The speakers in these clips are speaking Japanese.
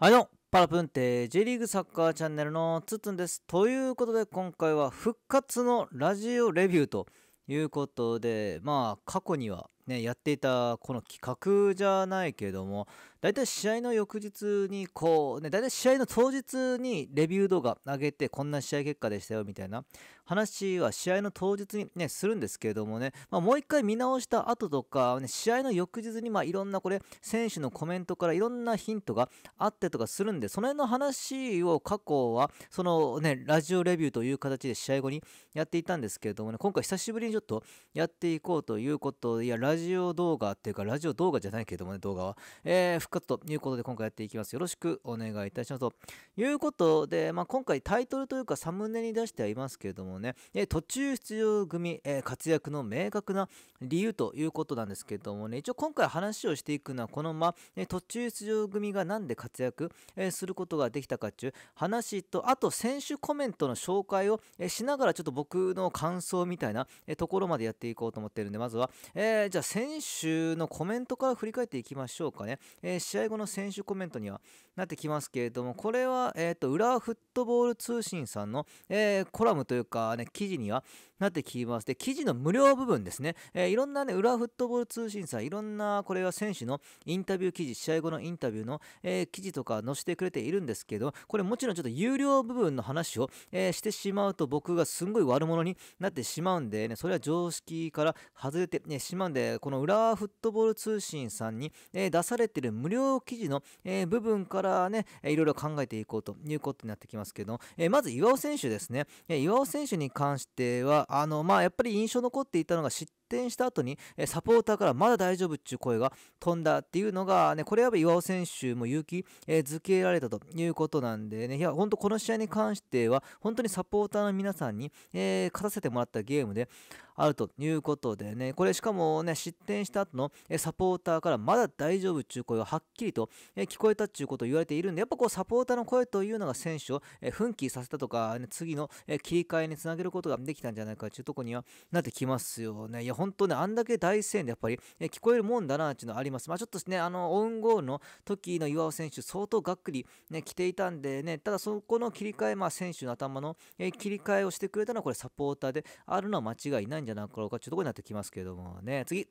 はいどうも、パラプンテ J リーグサッカーチャンネルのつつんです。ということで今回は復活のラジオレビューということで、まあ過去にはね、やっていたこの企画じゃないけども、だいたい試合の翌日にこう、ね、だいたい試合の当日にレビュー動画上げてこんな試合結果でしたよみたいな、話は試合の当日にね、するんですけれどもね、まあ、もう一回見直した後とか、ね、試合の翌日に、まあ、いろんなこれ、選手のコメントからいろんなヒントがあってとかするんで、その辺の話を過去は、そのね、ラジオレビューという形で試合後にやっていたんですけれどもね、今回久しぶりにちょっとやっていこうということで、いや、ラジオ動画っていうか、ラジオ動画じゃないけどもね、動画は、えー、復活ということで今回やっていきます。よろしくお願いいたします。ということで、まあ、今回タイトルというかサムネに出してはいますけれども、ね、のね、え途中出場組、え活躍の明確な理由ということなんですけどもね、一応今回話をしていくのは、このま、え途中出場組が何で活躍、えすることができたかっていう話と、あと選手コメントの紹介を、えしながら、ちょっと僕の感想みたいな、えところまでやっていこうと思ってるんで、まずは、えー、じゃあ選手のコメントから振り返っていきましょうかね。え試合後の選手コメントにはなってきますけれども、これは、えっ、と、浦和フットボール通信さんの、えコラムというか、ね、記事にはなってきます。で、記事の無料部分ですね、えー、いろんなね、裏フットボール通信さん、いろんな、これは選手のインタビュー記事、試合後のインタビューの、えー、記事とか載せてくれているんですけど、これもちろんちょっと有料部分の話を、えー、してしまうと僕がすんごい悪者になってしまうんでね、それは常識から外れて、ね、しまうんで、この裏フットボール通信さんに、え出されてる無料記事の、え部分からね、いろいろ考えていこうということになってきますけど、えまず岩尾選手ですね、え岩尾選手に関しては、あのまあやっぱり印象残っていたのが失点した後に、えサポーターからまだ大丈夫っちゅう声が飛んだっていうのが、ね、これやっぱ岩尾選手も勇気、えづけられたということなんでね、いや、本当この試合に関しては、本当にサポーターの皆さんに、え勝たせてもらったゲームであるということでね、これしかもね、失点した後の、えサポーターからまだ大丈夫っちゅう声がはっきりと、え聞こえたっちゅうことを言われているんで、やっぱこうサポーターの声というのが選手を、え奮起させたとか、ね、次の、え切り替えにつなげることができたんじゃないかっていうとこにはなってきますよね。いや本当ね、あんだけ大声でやっぱり、え聞こえるもんだなっていうのはあります。まあ、ちょっとね、あの、オウンゴールの時の岩尾選手、相当がっくりね、来ていたんでね、ただそこの切り替え、まあ、選手の頭の、え切り替えをしてくれたのは、これサポーターであるのは間違いないんじゃなかろうかというところになってきますけどもね、次。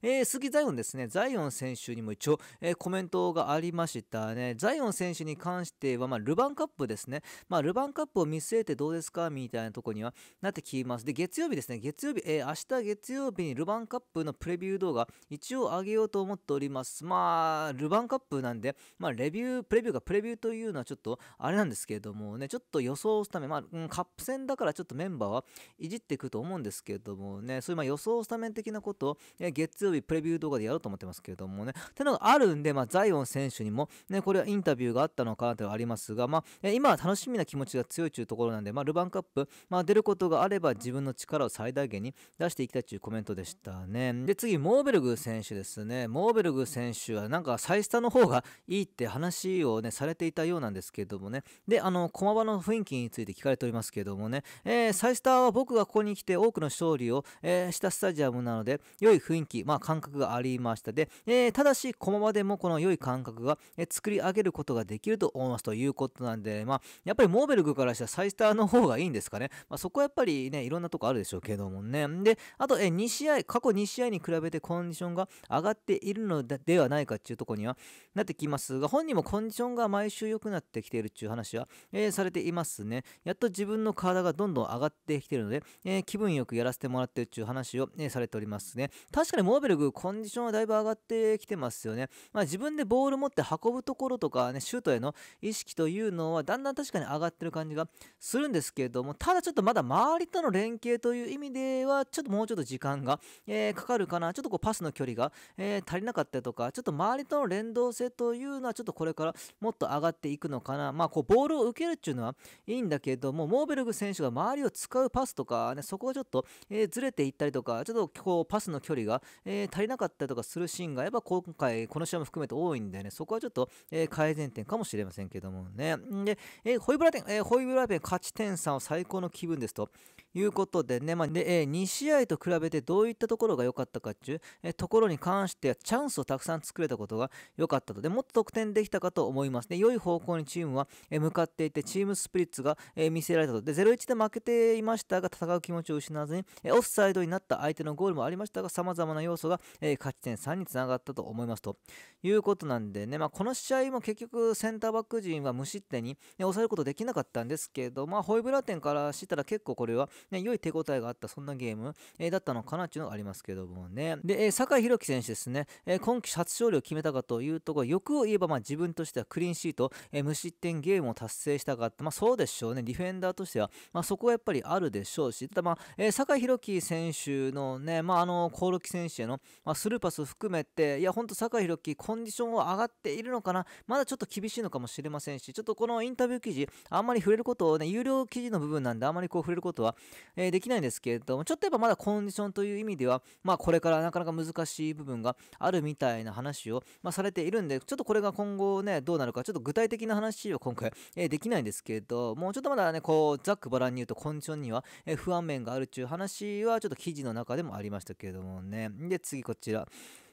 えー、杉ザイオンですね、ザイオン選手にも一応、えー、コメントがありましたね。ザイオン選手に関しては、まあ、ルヴァンカップですね。まあ、ルヴァンカップを見据えてどうですかみたいなとこにはなってきます。で、月曜日ですね、月曜日、えー、明日月曜日にルヴァンカップのプレビュー動画、一応上げようと思っております。まあ、ルヴァンカップなんで、まあ、レビュー、プレビューがプレビューというのはちょっと、あれなんですけれどもね、ちょっと予想すため、まあ、うん、カップ戦だからちょっとメンバーはいじっていくと思うんですけれどもね、そういうま予想スタメン的なことを、えー、月曜曜日プレビュー動画でやろうと思ってますけれどもね。ってのがあるんで、まあ、ザイオン選手にも、ね、これはインタビューがあったのかなとはありますが、まあ、今は楽しみな気持ちが強いというところなんで、まあ、ルヴァンカップ、まあ、出ることがあれば自分の力を最大限に出していきたいというコメントでしたね。で、次、モーベルグ選手ですね。モーベルグ選手はなんか再スタの方がいいって話をね、されていたようなんですけれどもね。で、あの、駒場の雰囲気について聞かれておりますけれどもね、えー、サイスターは僕がここに来て多くの勝利を、えー、したスタジアムなので、良い雰囲気、ま感覚がありました。で、えー、ただし、駒場でもこの良い感覚が、え作り上げることができると思いますということなんで、まあ、やっぱりモーベルグからしたらサイスターの方がいいんですかね。まあ、そこはやっぱりね、いろんなとこあるでしょうけどもね。で、あと、え2試合、過去2試合に比べてコンディションが上がっているのではないかっていうとこにはなってきますが、本人もコンディションが毎週良くなってきているっていう話は、えー、されていますね。やっと自分の体がどんどん上がってきているので、えー、気分よくやらせてもらってるっていう話を、えー、されておりますね。確かにモーベルベルグ、コンディションはだいぶ上がってきてますよね。まあ、自分でボール持って運ぶところとか、ね、シュートへの意識というのは、だんだん確かに上がってる感じがするんですけれども、ただちょっとまだ周りとの連携という意味では、ちょっともうちょっと時間が、えー、かかるかな、ちょっとこうパスの距離が、えー、足りなかったりとか、ちょっと周りとの連動性というのは、ちょっとこれからもっと上がっていくのかな、まあ、こうボールを受けるっていうのはいいんだけども、モーベルグ選手が周りを使うパスとか、ね、そこがちょっと、えー、ずれていったりとか、ちょっとこうパスの距離が、えーえー、足りなかったりとかするシーンがやっぱ今回この試合も含めて多いんでねそこはちょっと、えー、改善点かもしれませんけどもねで、えー、ホイブラペン、えホイブラペン勝ち点3は最高の気分ですということでね、まあ、でえ2試合と比べてどういったところが良かったかっていう、えところに関してはチャンスをたくさん作れたことが良かったとでもっと得点できたかと思いますね良い方向にチームは、え向かっていてチームスピリッツが、え見せられたとで0-1で負けていましたが戦う気持ちを失わずに、えオフサイドになった相手のゴールもありましたが様々な要素が、えー、勝ち点3につながったと思いますということなんでね、まあ、この試合も結局センターバック陣は無失点に、ね、抑えることできなかったんですけど、まあ、ホイブラーテンからしたら結構これは、ね、良い手応えがあったそんなゲーム、えー、だったのかなっていうのがありますけどもねで、えー、酒井宏樹選手ですね、えー、今季初勝利を決めたかというところ欲を言えばまあ自分としてはクリーンシート、えー、無失点ゲームを達成したかった、まあ、そうでしょうねディフェンダーとしては、まあ、そこはやっぱりあるでしょうし、ただまあ、えー、酒井宏樹選手のね、まあ、あの、興梠選手への、まあ、スルーパス含めて、いや、ほんと酒井宏樹、コンディションは上がっているのかな、まだちょっと厳しいのかもしれませんし、ちょっとこのインタビュー記事、あんまり触れることをね、有料記事の部分なんで、あんまりこう触れることは、えー、できないんですけれども、ちょっとやっぱまだコンディションという意味では、まあ、これからなかなか難しい部分があるみたいな話を、まあ、されているんで、ちょっとこれが今後ね、どうなるか、ちょっと具体的な話を今回、えー、できないんですけれども、ちょっとまだね、こう、ざっくばらんに言うと、コンディションには、えー、不安面があるっていう話は、ちょっと記事の中でもありましたけれどもね。で、次こちら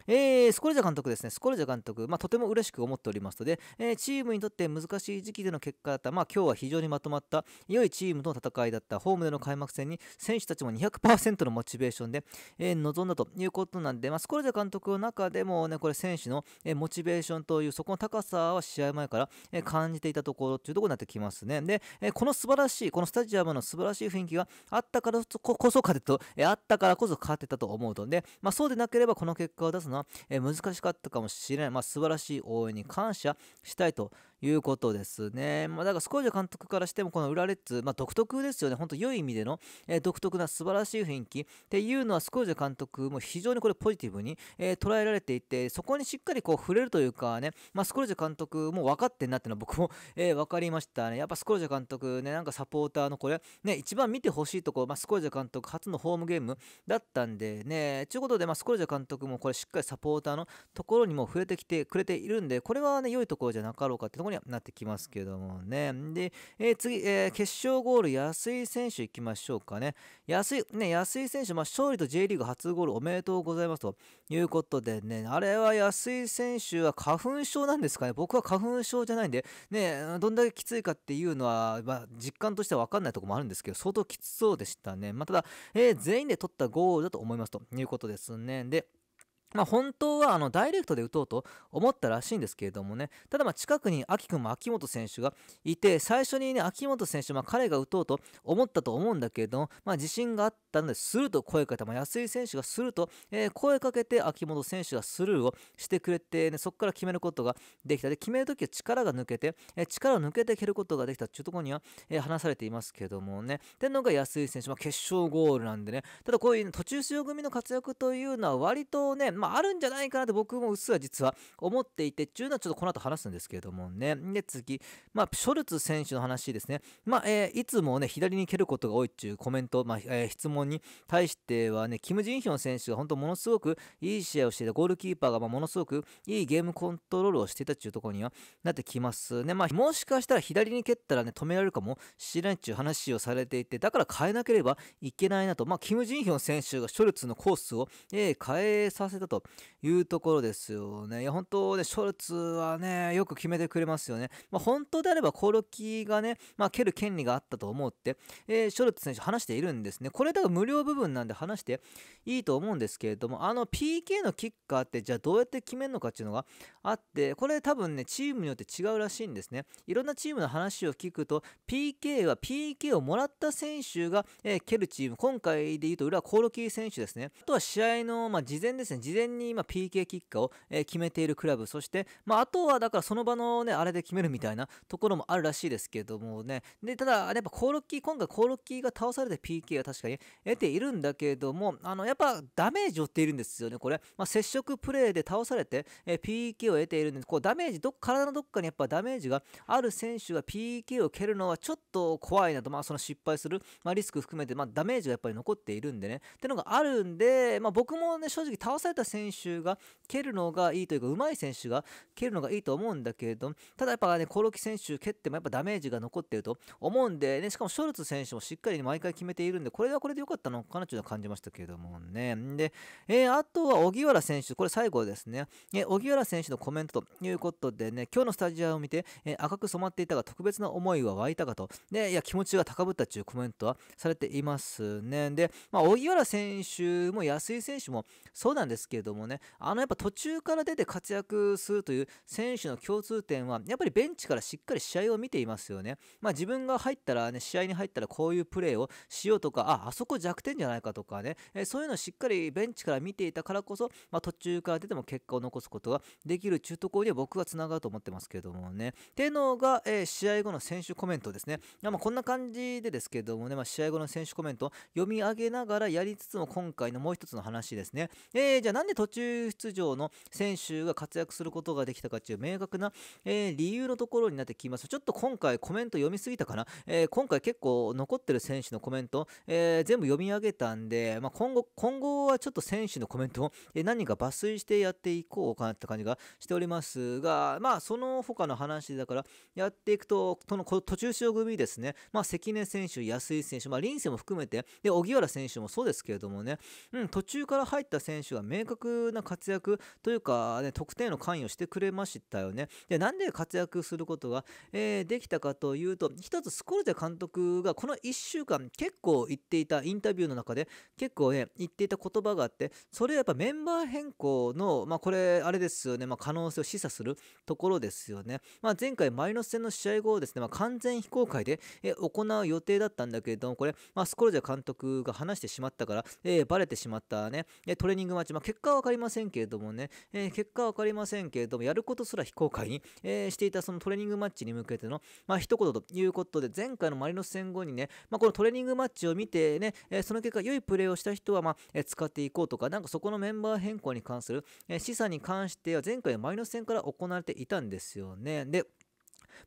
えー、スコルジャ監督ですね、スコルジャ監督、まあ、とても嬉しく思っておりますので、えー、チームにとって難しい時期での結果だった、まあ、今日は非常にまとまった、良いチームとの戦いだった、ホームでの開幕戦に選手たちも200%のモチベーションで、えー、臨んだということなんで、まあ、スコルジャ監督の中でもね、これ、選手の、えー、モチベーションという、そこの高さは試合前から、えー、感じていたところというところになってきますね。で、えー、この素晴らしい、このスタジアムの素晴らしい雰囲気があったからこそ勝てと、えー、あったからこそ勝てたと思うと、で、まあ、そうでなければこの結果を出すのえ難しかったかもしれない、まあ、素晴らしい応援に感謝したいということですね。まあ、だからスコージャ監督からしてもこの裏レッズ、まあ、独特ですよね。本当良い意味での、えー、独特な素晴らしい雰囲気っていうのはスコージャ監督も非常にこれポジティブに、えー、捉えられていて、そこにしっかりこう触れるというかね、まあ、スコージャ監督も分かってんなっていうのは僕も、えー、分かりましたね。やっぱスコージャ監督ね、なんかサポーターのこれ、ね、一番見てほしいところ、まあ、スコージャ監督初のホームゲームだったんでね、ちゅうことで、まあ、スコージャ監督もこれしっかりサポーターのところにも触れてきてくれているんで、これはね、良いところじゃなかろうかってところにになってきますけどもね。で、えー、次、えー、決勝ゴール、安井選手いきましょうかね。安井、ね、安井選手、まあ、勝利と J リーグ初ゴールおめでとうございますということでね、あれは安井選手は花粉症なんですかね。僕は花粉症じゃないんで、ね、どんだけきついかっていうのは、まあ、実感としては分かんないとこもあるんですけど、相当きつそうでしたね。まあ、ただ、えー、全員で取ったゴールだと思いますということですね。で、まあ、本当はあのダイレクトで打とうと思ったらしいんですけれどもね、ただま近くに秋君も秋元選手がいて、最初にね、秋元選手、まあ、彼が打とうと思ったと思うんだけれども、まあ、自信があったので、すると声かけた、まあ、安井選手がすると、えー、声かけて秋元選手がスルーをしてくれて、ね、そこから決めることができた。で、決めるときは力が抜けて、えー、力を抜けて蹴ることができたというところには、えー、話されていますけれどもね、天皇のが安井選手、まあ、決勝ゴールなんでね、ただこういう、途中出場組の活躍というのは割とね、まあもあるんじゃないかなと僕もうっすら実は思っていて、ちゅうのはちょっとこの後話すんですけれどもね。で、次、まあ、ショルツ選手の話ですね。まあ、えー、いつもね、左に蹴ることが多いっていうコメント、まあ、えー、質問に対してはね、キム・ジンヒョン選手が本当ものすごくいい試合をしていた、ゴールキーパーがまものすごくいいゲームコントロールをしていたっていうところにはなってきますね。まあ、もしかしたら左に蹴ったらね、止められるかもしれないっていう話をされていて、だから変えなければいけないなと、まあ、キム・ジンヒョン選手がショルツのコースを、えー、変えさせたと。というところですよね。いや、本当ね、ショルツはね、よく決めてくれますよね。まあ、本当であれば、コロルキがね、まあ、蹴る権利があったと思って、えー、ショルツ選手話しているんですね。これ、だから無料部分なんで話していいと思うんですけれども、あの PK のキッカーって、じゃあどうやって決めるのかっていうのがあって、これ多分ね、チームによって違うらしいんですね。いろんなチームの話を聞くと、PK は PK をもらった選手が、えー、蹴るチーム、今回で言うと、裏コロルキ選手ですね。あとは試合の、まあ、事前ですね、事前に今 PK キッカーを、え決めているクラブ、そして、まあ、あとはだからその場のね、あれで決めるみたいなところもあるらしいですけどもね、で、ただ、やっぱコールッキー、今回コールキーが倒されて PK は確かに得ているんだけども、あの、やっぱダメージを負っているんですよね、これ。まあ、接触プレーで倒されて、え PK を得ているんで、こうダメージ、ど体のどっかにやっぱダメージがある選手が PK を蹴るのはちょっと怖いなと、まあ、その失敗する、まあ、リスク含めて、まあ、ダメージがやっぱり残っているんでね、ってのがあるんで、まあ、僕もね、正直倒された選手が蹴るのがいいというか、うまい選手が蹴るのがいいと思うんだけれど、ただやっぱね、コロキ選手蹴ってもやっぱダメージが残っていると思うんで、ね、しかもショルツ選手もしっかり、毎回決めているんで、これはこれで良かったのかなというのは感じましたけれどもね。で、えー、あとは荻原選手、これ最後ですね。え荻原選手のコメントということでね、今日のスタジアムを見て、え赤く染まっていたが特別な思いは湧いたかと、でいや、気持ちが高ぶったというコメントはされていますね。で、まあ、荻原選手も安井選手もそうなんですけどけれどもね、あのやっぱ途中から出て活躍するという選手の共通点は、やっぱりベンチからしっかり試合を見ていますよね。まあ、自分が入ったらね、試合に入ったらこういうプレーをしようとか、あ、あそこ弱点じゃないかとかね、えそういうのをしっかりベンチから見ていたからこそ、まあ、途中から出ても結果を残すことができる中途高には僕はつながると思ってますけれどもね。ていうのが、え試合後の選手コメントですね。まあ、こんな感じでですけれどもね、まあ、試合後の選手コメント読み上げながらやりつつも今回のもう一つの話ですね。えー、じゃあなんで途中出場の選手が活躍することができたかっていう明確な、えー、理由のところになってきます。ちょっと今回コメント読みすぎたかな、えー、今回結構残ってる選手のコメント、えー、全部読み上げたんで、まあ、今後、今後はちょっと選手のコメントを、え何か抜粋してやっていこうかなって感じがしておりますが、まあ、その他の話だから、やっていくと、との途中出場組ですね、まあ、関根選手、安井選手、まあ、林選も含めて、で、荻原選手もそうですけれどもね、うん、途中から入った選手は明確格な活躍というか、ね、得点の関与してくれましたよね。で、なんで活躍することが、えー、できたかというと、一つスコルテ監督がこの1週間結構言っていたインタビューの中で結構ね、言っていた言葉があって、それやっぱメンバー変更の、まあこれ、あれですよね、まあ可能性を示唆するところですよね。まあ前回マイノス戦の試合後ですね、まあ完全非公開で、えー、行う予定だったんだけれども、これ、まあスコルテ監督が話してしまったから、えー、バレてしまったね、トレーニングマッチ、まあ結果は分かりませんけれどもね、えー、結果は分かりませんけれども、やることすら非公開に、えー、していたそのトレーニングマッチに向けての、まあ、一言ということで、前回のマリノス戦後にね、まあ、このトレーニングマッチを見てね、えー、その結果、良いプレーをした人は、まあ、え使っていこうとか、なんかそこのメンバー変更に関する、え示唆に関しては、前回マリノス戦から行われていたんですよね。で、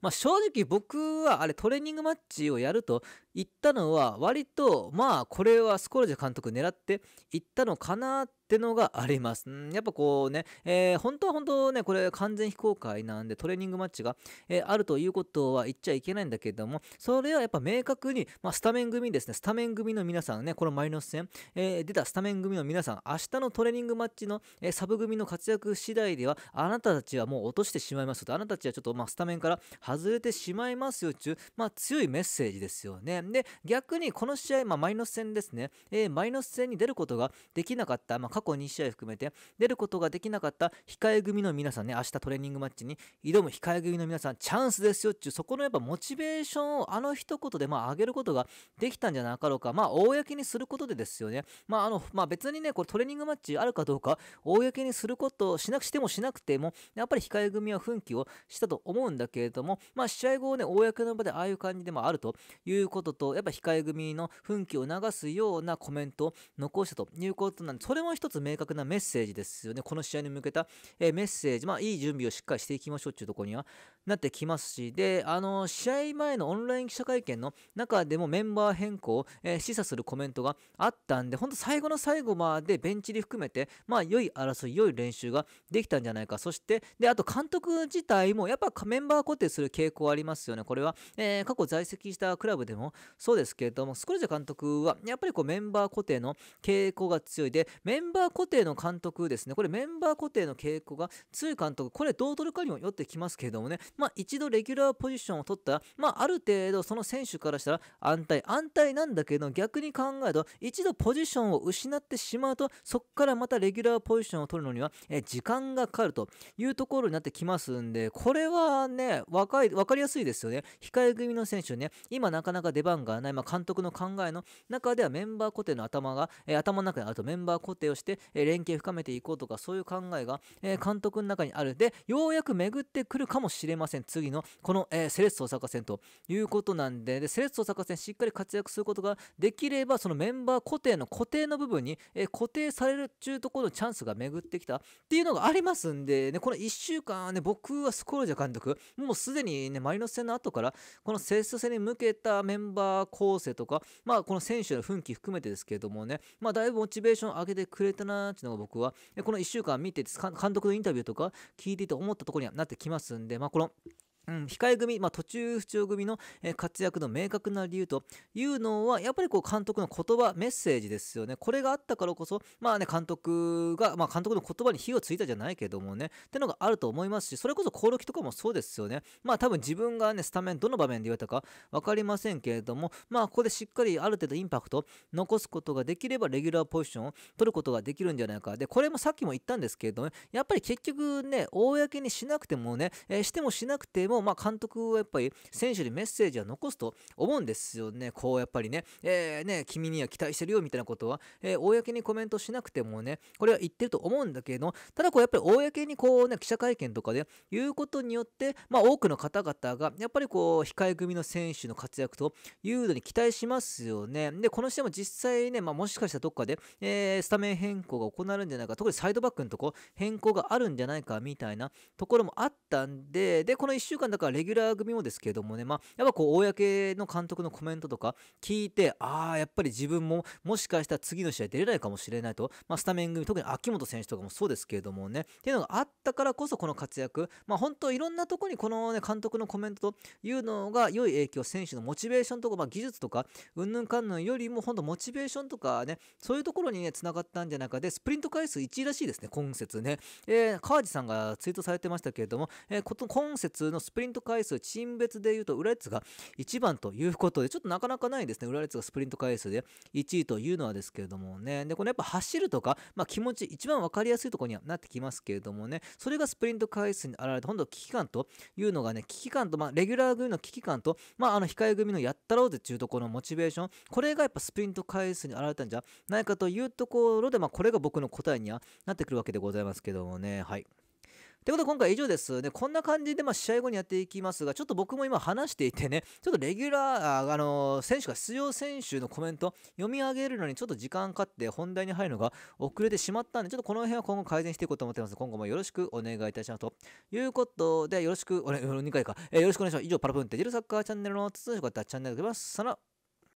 まあ、正直僕はあれトレーニングマッチをやると言ったのは割とまあこれはスコルジェ監督狙っていったのかなってのがあります。んやっぱこうね、えー、本当は本当ね、これ完全非公開なんでトレーニングマッチが、えー、あるということは言っちゃいけないんだけども、それはやっぱ明確に、まあ、スタメン組ですね、スタメン組の皆さんね、このマイナス戦、えー、出たスタメン組の皆さん、明日のトレーニングマッチの、えサブ組の活躍次第では、あなたたちはもう落としてしまいますと、あなたたちはちょっと、まあ、スタメンから外れてしまいますよちゅう、まあ、強いメッセージですよね。で、逆にこの試合、まあ、マイナス戦ですね、えマイナス戦に出ることができなかった、まあ過去2試合含めて出ることができなかった控え組の皆さんね、明日トレーニングマッチに挑む控え組の皆さん、チャンスですよっていう、そこのやっぱモチベーションをあの一言でまあ上げることができたんじゃなかろうか、まあ公にすることでですよね、まああの、まあ別にね、これトレーニングマッチあるかどうか、公にすることをしなくしてもしなくても、やっぱり控え組は奮起をしたと思うんだけれども、まあ試合後ね、公の場でああいう感じでもあるということと、やっぱ控え組の奮起を流すようなコメントを残したということなんで、それも一つつ明確なメッセージですよね。この試合に向けた、えメッセージ、まあ、いい準備をしっかりしていきましょうっていうところにはなってきますし、で、あの、試合前のオンライン記者会見の中でもメンバー変更を、え示唆するコメントがあったんで、本当最後の最後までベンチに含めて、まあ、良い争い、良い練習ができたんじゃないか。そして、で、あと監督自体もやっぱメンバー固定する傾向ありますよね。これは、えー、過去在籍したクラブでもそうですけれども、スコルジャ監督はやっぱりこうメンバー固定の傾向が強いで、メンバーバー固定の監督ですね、これメンバー固定の傾向が強い監督、これどう取るかにもよってきますけれどもね、まあ一度レギュラーポジションを取ったら、まあある程度その選手からしたら安泰、安泰なんだけど逆に考えると、一度ポジションを失ってしまうと、そこからまたレギュラーポジションを取るのには、え時間がかかるというところになってきますんで、これはね、若い、わかりやすいですよね。控え組の選手ね、今なかなか出番がない、まあ監督の考えの中ではメンバー固定の頭が、え頭の中にあるとメンバー固定をしてして連携深めていこうとかそういう考えが監督の中にあるでようやく巡ってくるかもしれません次のこのセレッソ大阪戦ということなんででセレッソ大阪戦しっかり活躍することができればそのメンバー固定の固定の部分に固定されるっていうところのチャンスが巡ってきたっていうのがありますんでねこの1週間ね僕はスコールジャ監督もうすでにねマリノス戦の後からこのセレッソ戦に向けたメンバー構成とかまあこの選手の奮起含めてですけれどもねまあだいぶモチベーション上げてくれてたなっていうのが僕は、この1週間見て、監督のインタビューとか聞いてて思ったところにはなってきますんで、まあ、この、うん、控え組、まあ、途中不調組の、え活躍の明確な理由というのは、やっぱりこう監督の言葉、メッセージですよね。これがあったからこそ、まあね、監督が、まあ、監督の言葉に火をついたじゃないけどもね、ってのがあると思いますし、それこそコオとかもそうですよね。まあ多分自分がね、スタメン、どの場面で言われたか分かりませんけれども、まあここでしっかりある程度インパクト残すことができれば、レギュラーポジションを取ることができるんじゃないか。で、これもさっきも言ったんですけれども、ね、やっぱり結局ね、公にしなくてもね、えー、してもしなくても、も、まあ、監督はやっぱり選手にメッセージは残すと思うんですよね。こうやっぱりね、えー、ね、君には期待してるよみたいなことは、えー、公にコメントしなくてもね、これは言ってると思うんだけどただこうやっぱり公にこうね、記者会見とかで言うことによって、まあ、多くの方々が、やっぱりこう、控え組の選手の活躍というのに期待しますよね。で、この試合も実際ね、まあ、もしかしたらどっかで、えー、スタメン変更が行われるんじゃないか、特にサイドバックのとこ変更があるんじゃないかみたいなところもあったんで、で、この1週間だからレギュラー組もですけどもね、まあ、やっぱこう、公の監督のコメントとか聞いて、ああ、やっぱり自分も、もしかしたら次の試合出れないかもしれないと、まあ、スタメン組、特に秋元選手とかもそうですけれどもね、っていうのがあったからこそこの活躍、まあ、本当いろんなとこにこの、ね、監督のコメントというのが良い影響、選手のモチベーションとか、まあ、技術とか、うんぬんかんぬんよりも、本当モチベーションとかね、そういうところにね、繋がったんじゃないかで、スプリント回数1位らしいですね、今節ね。えー、川地さんがツイートされてましたけれども、えー、今節のスプリント回数、チーム別で言うと、浦和レッが1番ということで、ちょっとなかなかないですね。裏列レッがスプリント回数で1位というのはですけれどもね。で、このやっぱ走るとか、まあ、気持ち、一番分かりやすいところにはなってきますけれどもね、それがスプリント回数に現れて、本当危機感というのがね、危機感と、まあ、レギュラー組の危機感と、まあ、あの、控え組のやったろうぜっいうところのモチベーション、これがやっぱスプリント回数に現れたんじゃないかというところで、まあ、これが僕の答えにはなってくるわけでございますけどもね、はい。ということで今回以上です。で、こんな感じでま試合後にやっていきますが、ちょっと僕も今話していてね、ちょっとレギュラー、あのー、選手が出場選手のコメント読み上げるのにちょっと時間かかって本題に入るのが遅れてしまったんで、ちょっとこの辺は今後改善していこうと思ってます。今後もよろしくお願いいたしますということで、よろしく、おね、2回か、えー、よろしくお願いします。以上、パラプンテジルサッカーチャンネルの筒のよかったらチャンネル登録ます。さら